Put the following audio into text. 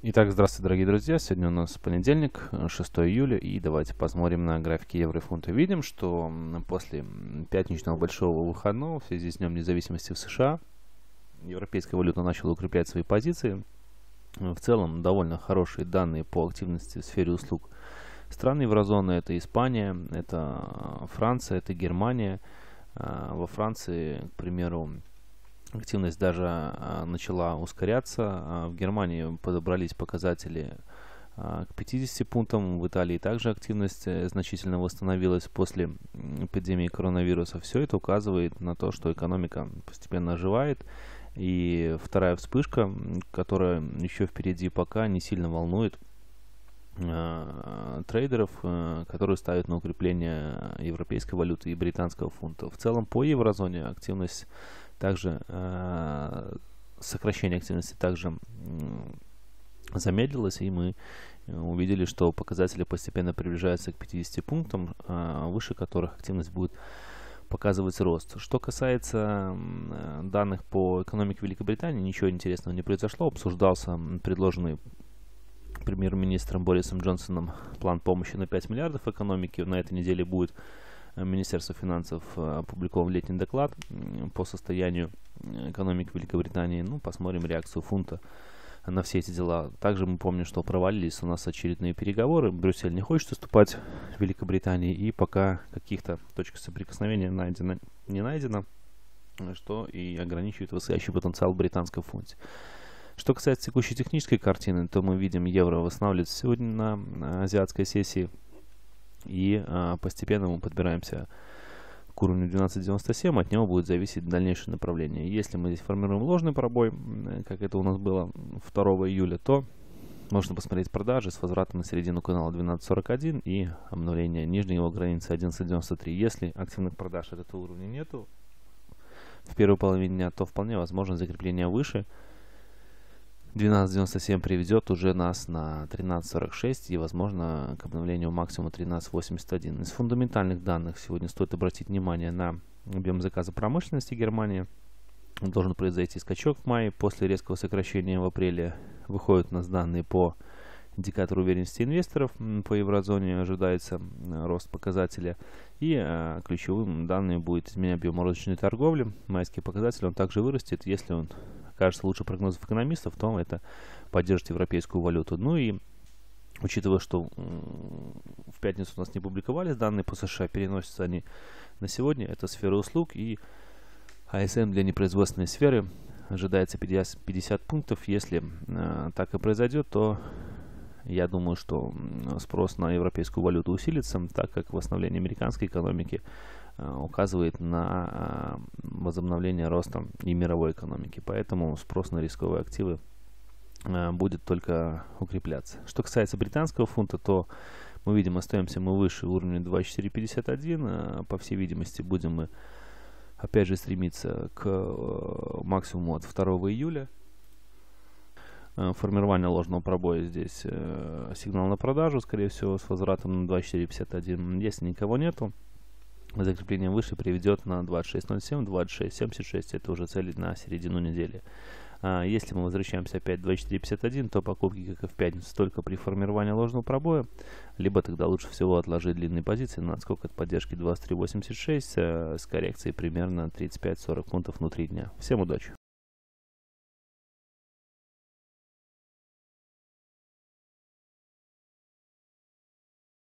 Итак, здравствуйте, дорогие друзья. Сегодня у нас понедельник, 6 июля, и давайте посмотрим на графики евро и фунта. Видим, что после пятничного большого выходного в связи с Днем независимости в США европейская валюта начала укреплять свои позиции. В целом, довольно хорошие данные по активности в сфере услуг стран еврозоны. Это Испания, это а, Франция, это Германия. А, во Франции, к примеру, Активность даже а, начала ускоряться. А, в Германии подобрались показатели а, к 50 пунктам. В Италии также активность э, значительно восстановилась после эпидемии коронавируса. Все это указывает на то, что экономика постепенно оживает. И вторая вспышка, которая еще впереди пока не сильно волнует трейдеров, э, которые ставят на укрепление европейской валюты и британского фунта. В целом по еврозоне активность также э, сокращение активности также замедлилось, и мы э, увидели, что показатели постепенно приближаются к 50 пунктам, э, выше которых активность будет показывать рост. Что касается э, данных по экономике Великобритании, ничего интересного не произошло. Обсуждался предложенный премьер-министром Борисом Джонсоном план помощи на 5 миллиардов экономики. На этой неделе будет Министерства финансов э, опубликован летний доклад по состоянию э, экономики Великобритании. Ну, посмотрим реакцию фунта на все эти дела. Также мы помним, что провалились у нас очередные переговоры. Брюссель не хочет уступать Великобритании, и пока каких-то точек соприкосновения найдено, не найдено, что и ограничивает высокий потенциал британского фунта. Что касается текущей технической картины, то мы видим, евро восстанавливается сегодня на э, азиатской сессии – и э, постепенно мы подбираемся к уровню 12.97, от него будет зависеть дальнейшее направление. Если мы здесь формируем ложный пробой, как это у нас было 2 июля, то можно посмотреть продажи с возвратом на середину канала 12.41 и обновление нижней его границы 11.93. Если активных продаж от этого уровня нету в первой половине дня, то вполне возможно закрепление выше – 12.97 приведет уже нас на 13.46 и, возможно, к обновлению максимума 13.81. Из фундаментальных данных сегодня стоит обратить внимание на объем заказа промышленности Германии. Он должен произойти скачок в мае. После резкого сокращения в апреле выходят у нас данные по индикатору уверенности инвесторов по еврозоне ожидается рост показателя. И э, ключевым данным будет изменение объема розничной торговли. Майский показатель он также вырастет, если он кажется лучше прогнозов экономистов, то это поддержит европейскую валюту. Ну и учитывая, что в пятницу у нас не публиковались данные по США, переносятся они на сегодня, это сфера услуг и АСМ для непроизводственной сферы ожидается 50, 50 пунктов. Если э, так и произойдет, то я думаю, что спрос на европейскую валюту усилится, так как восстановление американской экономики Э, указывает на э, возобновление роста и мировой экономики. Поэтому спрос на рисковые активы э, будет только укрепляться. Что касается британского фунта, то мы видим, остаемся мы выше уровня 2.451. По всей видимости, будем мы опять же стремиться к максимуму от 2 июля. Формирование ложного пробоя здесь сигнал на продажу, скорее всего, с возвратом на 2.451. Если никого нету, Закрепление выше приведет на 26.07, 26.76, это уже цель на середину недели. А, если мы возвращаемся опять 24.51, то покупки, как и в пятницу, только при формировании ложного пробоя, либо тогда лучше всего отложить длинные позиции на отскок от поддержки 23.86 э, с коррекцией примерно 35-40 пунктов внутри дня. Всем удачи!